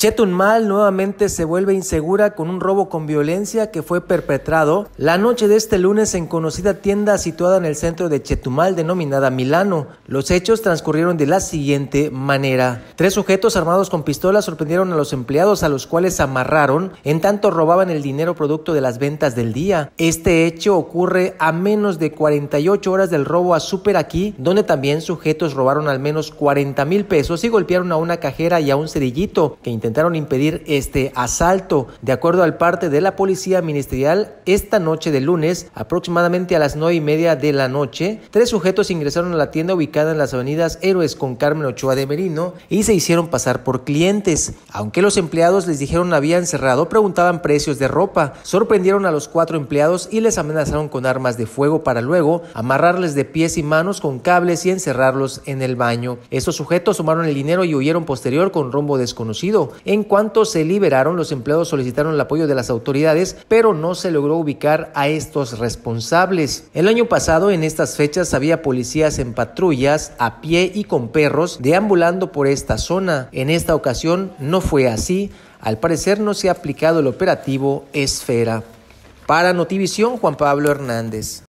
Chetumal nuevamente se vuelve insegura con un robo con violencia que fue perpetrado la noche de este lunes en conocida tienda situada en el centro de Chetumal denominada Milano. Los hechos transcurrieron de la siguiente manera. Tres sujetos armados con pistolas sorprendieron a los empleados a los cuales amarraron, en tanto robaban el dinero producto de las ventas del día. Este hecho ocurre a menos de 48 horas del robo a Super Aquí, donde también sujetos robaron al menos 40 mil pesos y golpearon a una cajera y a un cerillito que intentó intentaron impedir este asalto. De acuerdo al parte de la policía ministerial, esta noche de lunes, aproximadamente a las 9 y media de la noche, tres sujetos ingresaron a la tienda ubicada en las avenidas Héroes con Carmen Ochoa de Merino y se hicieron pasar por clientes. Aunque los empleados les dijeron habían cerrado, preguntaban precios de ropa, sorprendieron a los cuatro empleados y les amenazaron con armas de fuego para luego amarrarles de pies y manos con cables y encerrarlos en el baño. Estos sujetos tomaron el dinero y huyeron posterior con rumbo desconocido. En cuanto se liberaron, los empleados solicitaron el apoyo de las autoridades, pero no se logró ubicar a estos responsables. El año pasado, en estas fechas, había policías en patrullas, a pie y con perros, deambulando por esta zona. En esta ocasión no fue así. Al parecer no se ha aplicado el operativo Esfera. Para Notivisión, Juan Pablo Hernández.